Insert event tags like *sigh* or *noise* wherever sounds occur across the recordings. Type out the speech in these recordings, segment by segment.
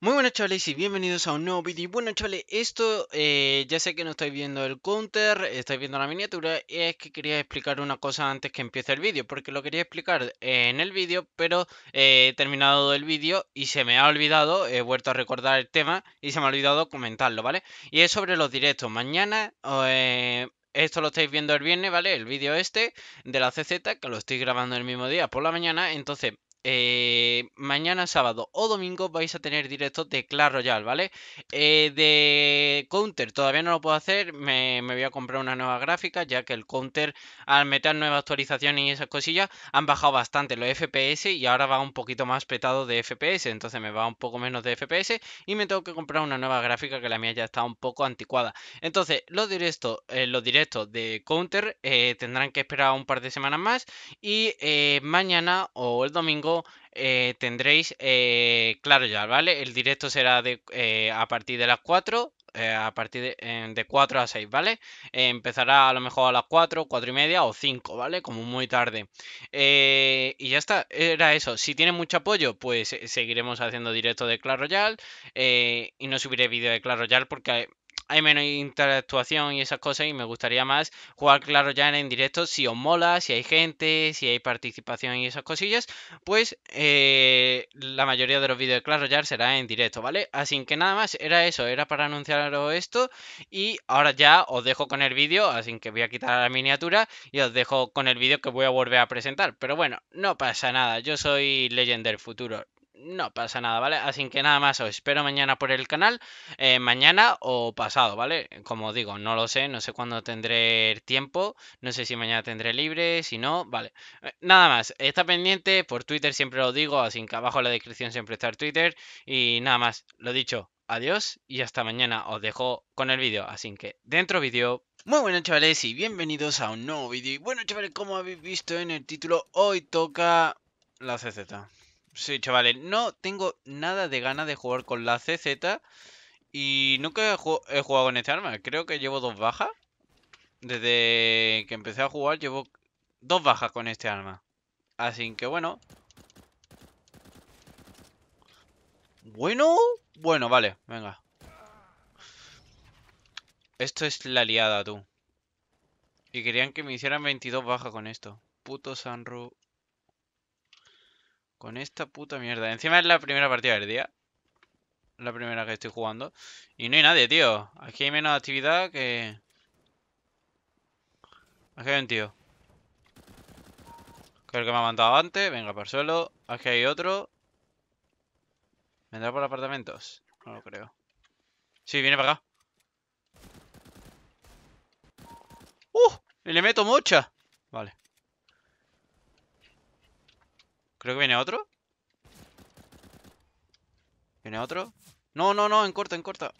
Muy buenas chavales y bienvenidos a un nuevo vídeo Bueno chavales, esto eh, ya sé que no estáis viendo el counter, estáis viendo la miniatura y Es que quería explicar una cosa antes que empiece el vídeo Porque lo quería explicar eh, en el vídeo, pero eh, he terminado el vídeo y se me ha olvidado He vuelto a recordar el tema y se me ha olvidado comentarlo, ¿vale? Y es sobre los directos, mañana... esto lo estáis viendo el viernes, ¿vale? El vídeo este de la CZ, que lo estoy grabando el mismo día por la mañana. Entonces, eh, mañana sábado o domingo vais a tener directos de Clash Royale, ¿vale? Eh, de Counter todavía no lo puedo hacer, me, voy a comprar una nueva gráfica, ya que el Counter al meter nuevas actualizaciones y esas cosillas han bajado bastante los FPS y ahora va un poquito más petado de FPS, entonces me va un poco menos de FPS y me tengo que comprar una nueva gráfica que la mía ya está un poco anticuada. Entonces, los directos, eh, los directos de Counter tendrán que esperar un par de semanas más y mañana o el domingo eh, tendréis, eh, claro ya, ¿vale? El directo será eh, a partir de las 4, a partir de, 4 a 6, ¿vale? empezará a lo mejor a las 4, 4 y media o 5, ¿vale? Como muy tarde. y ya está, era eso. Si tiene mucho apoyo, pues seguiremos haciendo directo de claro Royale y no subiré vídeo de claro Royale porque hay menos interactuación y esas cosas y me gustaría más jugar claro ya en directo si os mola, si hay gente, si hay participación y esas cosillas, pues eh, la mayoría de los vídeos de Clash será en directo, ¿vale? Así que nada más, era eso, era para anunciaros esto y ahora ya os dejo con el vídeo, así que voy a quitar la miniatura y os dejo con el vídeo que voy a volver a presentar, pero bueno, no pasa nada, yo soy Legend del Futuro, no pasa nada, ¿vale? Así que nada más, os espero mañana por el canal, eh, mañana o pasado, ¿vale? Como digo, no lo sé, no sé cuándo tendré tiempo, no sé si mañana tendré libre, si no, vale. Eh, nada más, está pendiente, por Twitter siempre lo digo, así que abajo en la descripción siempre está el Twitter y nada más, lo dicho, adiós y hasta mañana, os dejo con el vídeo, así que dentro vídeo. Muy buenas chavales y bienvenidos a un nuevo vídeo. Y bueno chavales, como habéis visto en el título, hoy toca la CZ. Sí, chavales, no tengo nada de ganas de jugar con la CZ y nunca he, jugado con este arma. Creo que llevo dos bajas. Desde que empecé a jugar llevo dos bajas con este arma. Así que bueno. Bueno, bueno, vale, venga. Esto es la liada, tú. Y querían que me hicieran 22 bajas con esto. Puto Sanro... Con esta puta mierda. Encima es la primera partida del día. La primera que estoy jugando. Y no hay nadie, tío. Aquí hay menos actividad que... Aquí hay un tío. Creo que me ha mandado antes. Venga, por el suelo. Aquí hay otro. ¿Vendrá por apartamentos? No lo creo. Sí, viene para acá. ¡Uh! Y le meto mucha. Vale. Creo que viene otro. ¿Viene otro? No, no, no, en corta, en corta.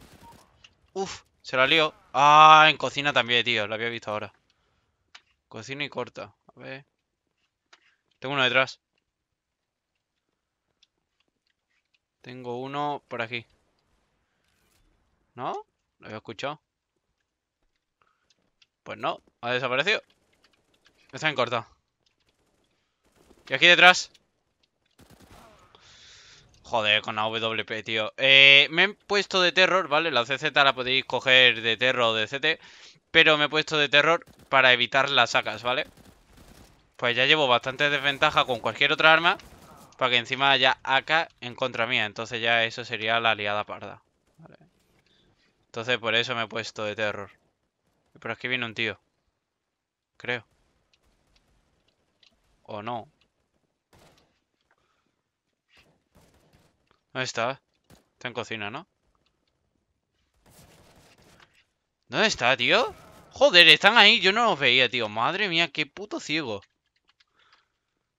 Uf, se la lío. Ah, en cocina también, tío. La había visto ahora. Cocina y corta. A ver. Tengo uno detrás. Tengo uno por aquí. ¿No? ¿Lo había escuchado? Pues no. Ha desaparecido. Está en corta. Y aquí detrás. Joder, con AWP, tío. Eh, me he puesto de terror, ¿vale? La CZ la podéis coger de terror o de CT. Pero me he puesto de terror para evitar las sacas, ¿vale? Pues ya llevo bastante desventaja con cualquier otra arma. Para que encima haya AK en contra mía. Entonces ya eso sería la aliada parda. Entonces por eso me he puesto de terror. Pero aquí viene un tío. Creo. O no. ¿Dónde está? Está en cocina, ¿no? ¿Dónde está, tío? Joder, están ahí. Yo no los veía, tío. Madre mía, qué puto ciego.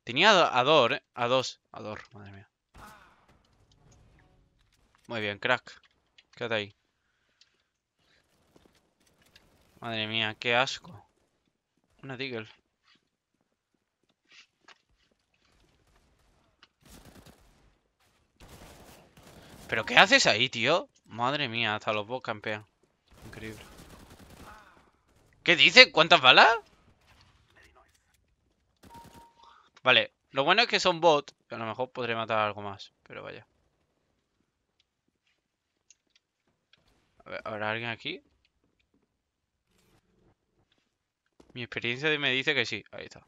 Tenía a, dos, ¿eh? A dos. A madre mía. Muy bien, crack. Quédate ahí. Madre mía, qué asco. Una Deagle. ¿Pero qué haces ahí, tío? Madre mía, hasta los bots campean. Increíble. ¿Qué dice? ¿Cuántas balas? Vale, lo bueno es que son bots. A lo mejor podré matar algo más, pero vaya. A ver, ¿habrá alguien aquí? Mi experiencia me dice que sí. Ahí está.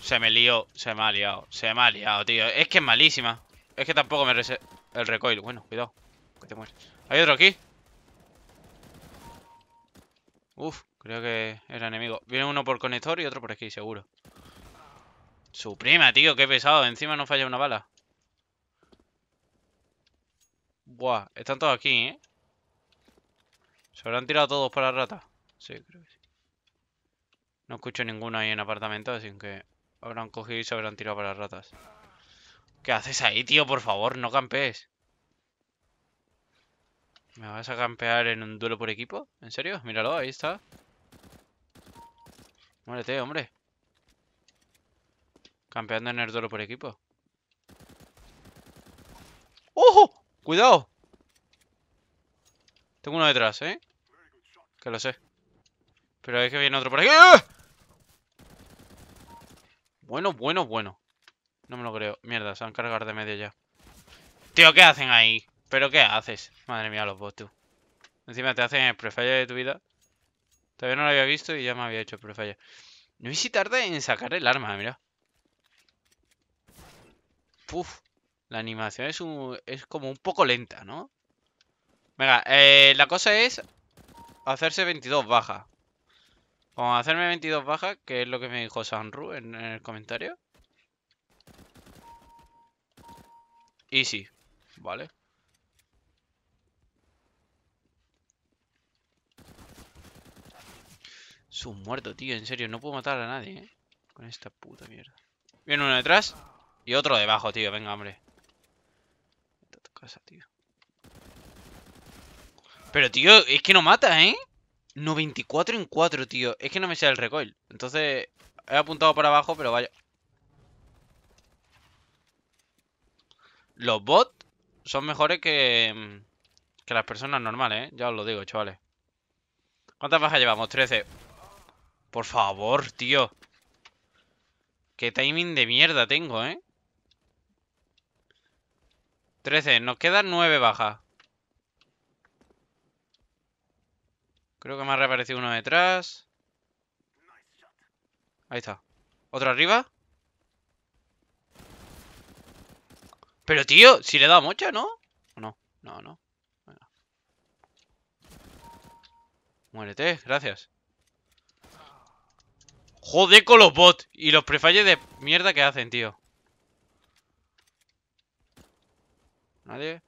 Se me lió, se me ha liado, se me ha liado, tío. Es que es malísima. Es que tampoco me El recoil, bueno, cuidado. Que te mueres. ¿Hay otro aquí? Uf, creo que era enemigo. Viene uno por conector y otro por aquí, seguro. Suprima, tío, qué pesado. Encima no falla una bala. Buah, están todos aquí, ¿eh? ¿Se habrán tirado todos para la rata? Sí, creo que sí. No escucho ninguno ahí en apartamento, así que... Habrán cogido y se habrán tirado para las ratas. ¿Qué haces ahí, tío? Por favor, no campees. ¿Me vas a campear en un duelo por equipo? ¿En serio? Míralo, ahí está. Muérete, hombre. Campeando en el duelo por equipo. ¡Ojo! ¡Cuidado! Tengo uno detrás, ¿eh? Que lo sé. Pero es que viene otro por aquí. ¡Ah! bueno, bueno, bueno. No me lo creo. Mierda, se van a cargar de medio ya. Tío, ¿qué hacen ahí? ¿Pero qué haces? Madre mía, los bots, tú. Encima te hacen el prefire de tu vida. Todavía no lo había visto y ya me había hecho el No sé si tarda en sacar el arma, mira. Puf. La animación es, un, es como un poco lenta, ¿no? Venga, eh, la cosa es hacerse 22 baja a hacerme 22 bajas, que es lo que me dijo Sanru en, el comentario. Easy, vale. Es un muerto, tío, en serio, no puedo matar a nadie, ¿eh? Con esta puta mierda. Viene uno detrás y otro debajo, tío, venga, hombre. tío. Pero, tío, es que no mata, ¿eh? 94 en 4, tío. Es que no me sale el recoil. Entonces, he apuntado para abajo, pero vaya. Los bots son mejores que, mm, que las personas normales, ¿eh? Ya os lo digo, chavales. ¿Cuántas bajas llevamos? 13. Por favor, tío. Qué timing de mierda tengo, ¿eh? 13. Nos quedan 9 bajas. Creo que me ha reaparecido uno detrás. Ahí está. ¿Otro arriba? Pero tío, si le da mocha, ¿no? No, no, no. Muérete, gracias. Joder con los bots y los prefalles de mierda que hacen, tío. ¿Nadie?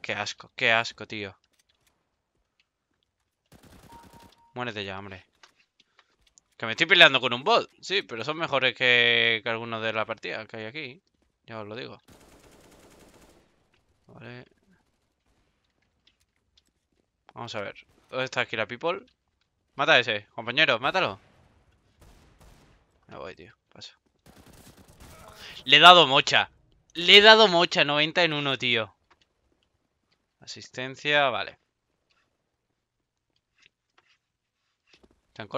Qué asco, qué asco, tío. Muérete ya, hombre. Que me estoy peleando con un bot. Sí, pero son mejores que, que algunos de la partida que hay aquí. Ya os lo digo. Vale. Vamos a ver. ¿Dónde está aquí la people? Mata a ese, compañero, mátalo. Me voy, tío. Paso. Le he dado mocha. Le he dado mocha, 90 en uno tío. Asistencia, vale. ¿Están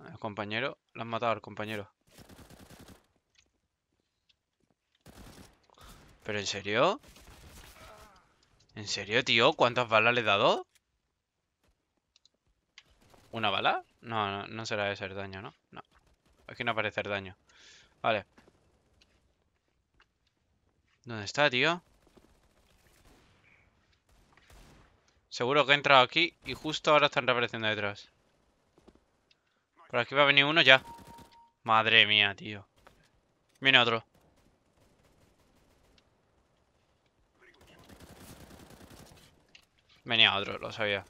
han El compañero, lo han matado al compañero. ¿Pero en serio? ¿En serio, tío? ¿Cuántas balas le he dado? ¿Una bala? No, no, será ese el daño, ¿no? No. Aquí no aparece el daño. Vale. ¿Dónde está, tío? Seguro que he entrado aquí y justo ahora están reapareciendo detrás. Por aquí va a venir uno ya. Madre mía, tío. Viene otro. Venía otro, lo sabía.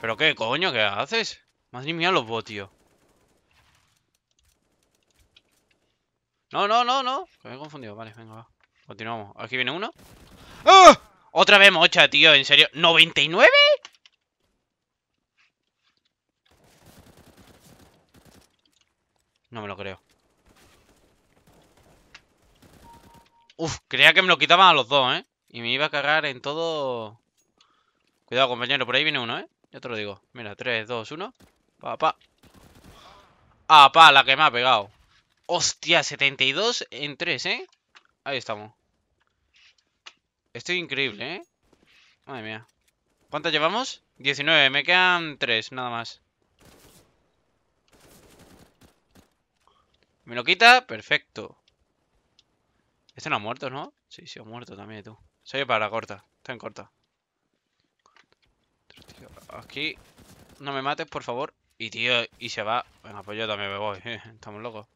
¿Pero qué coño? ¿Qué haces? Madre mía, los bots, tío. No, no, no, no. Me he confundido. Vale, venga, va. Continuamos. Aquí viene uno. ¡Ah! Otra vez mocha, tío. En serio. ¿99? No me lo creo. Uf, creía que me lo quitaban a los dos, ¿eh? Y me iba a cagar en todo... Cuidado, compañero, por ahí viene uno, ¿eh? Ya te lo digo. Mira, 3, 2, 1. Pa, pa. Ah, pa, la que me ha pegado. Hostia, 72 en 3, ¿eh? Ahí estamos. Estoy increíble, ¿eh? Madre mía. ¿Cuántas llevamos? 19, me quedan 3, nada más. ¿Me lo quita? Perfecto. Este no ha muerto, ¿no? Sí, sí, ha muerto también tú. Soy para corta. Está en corta. Aquí. No me mates, por favor. Y tío, y se va. Bueno, pues yo también me voy. *laughs* Eh, estamos locos.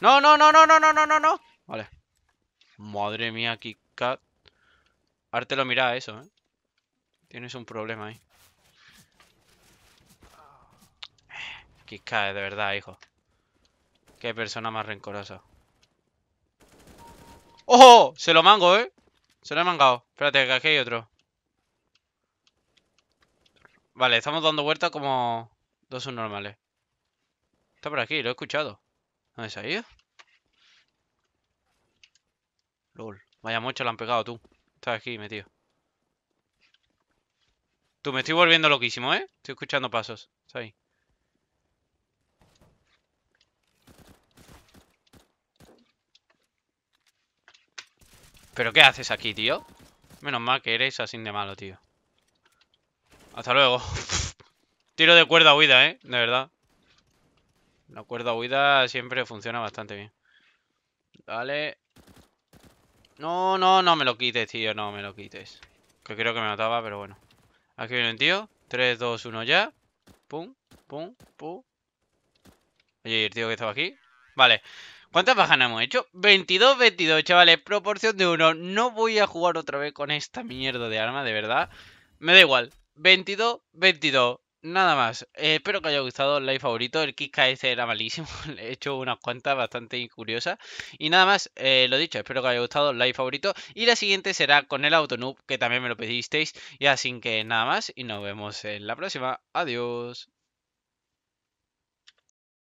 No, no, no, no, no, no, no, no, no. Vale. Madre mía, Kika. Ahora lo mira eso, ¿eh? Tienes un problema ahí. Kikat, de verdad, hijo. Qué persona más rencorosa. ¡Ojo! Se lo mango, ¿eh? Se lo he mangado. Espérate, que aquí hay otro. Vale, estamos dando vueltas como dos normales. Está por aquí, lo he escuchado. ¿Dónde se ha ido? LOL. Vaya mucho lo han pegado tú. Estás aquí metido. Tú, me estoy volviendo loquísimo, ¿eh? Estoy escuchando pasos. Está ahí. ¿Pero qué haces aquí, tío? Menos mal que eres así de malo, tío. Hasta luego. *laughs* Tiro de cuerda huida, ¿eh? De verdad. La cuerda huida siempre funciona bastante bien. Vale. No, no, no me lo quites, tío. No me lo quites. Que creo que me mataba, pero bueno. Aquí viene tío. 3, 2, 1 ya. Pum, pum, pum. Oye, el tío que estaba aquí? Vale. ¿Cuántas bajas hemos hecho? 22, 22, chavales. Proporción de 1. No voy a jugar otra vez con esta mierda de arma, de verdad. Me da igual. 22, 22. Nada más, eh, espero que haya gustado el live favorito, el a ese era malísimo, *laughs* le he hecho unas cuantas bastante curiosas Y nada más, eh, lo dicho, espero que haya gustado el live favorito Y la siguiente será con el Autonoob, que también me lo pedisteis Y así que nada más, y nos vemos en la próxima, adiós